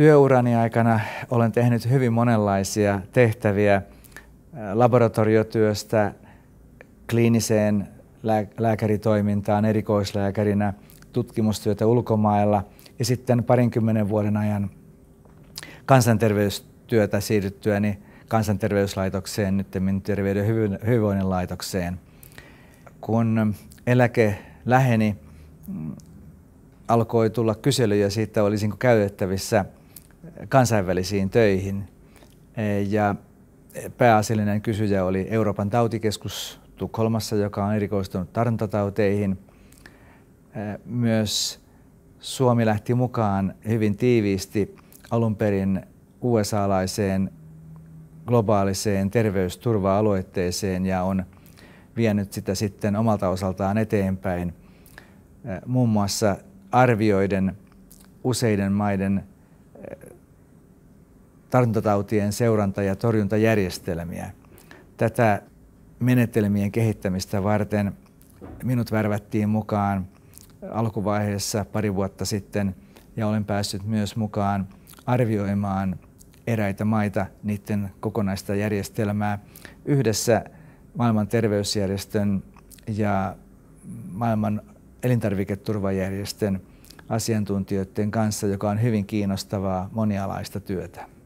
työurani aikana olen tehnyt hyvin monenlaisia tehtäviä laboratoriotyöstä kliiniseen lääkäritoimintaan erikoislääkärinä, tutkimustyötä ulkomailla ja sitten parinkymmenen vuoden ajan kansanterveystyötä siirryttyäni kansanterveyslaitokseen, nyt terveyden hyvinvoinnin laitokseen. Kun eläke läheni, mm, alkoi tulla kyselyjä siitä, olisinko käytettävissä – kansainvälisiin töihin. E, ja pääasiallinen kysyjä oli Euroopan tautikeskus Tukholmassa, joka on erikoistunut tartuntatauteihin. E, myös Suomi lähti mukaan hyvin tiiviisti alun perin USA-laiseen globaaliseen terveysturva-aloitteeseen ja on vienyt sitä sitten omalta osaltaan eteenpäin, e, muun muassa arvioiden useiden maiden tartuntatautien seuranta- ja torjuntajärjestelmiä. Tätä menetelmien kehittämistä varten minut värvättiin mukaan alkuvaiheessa pari vuotta sitten ja olen päässyt myös mukaan arvioimaan eräitä maita, niiden kokonaista järjestelmää yhdessä maailman terveysjärjestön ja maailman elintarviketurvajärjestön asiantuntijoiden kanssa, joka on hyvin kiinnostavaa monialaista työtä.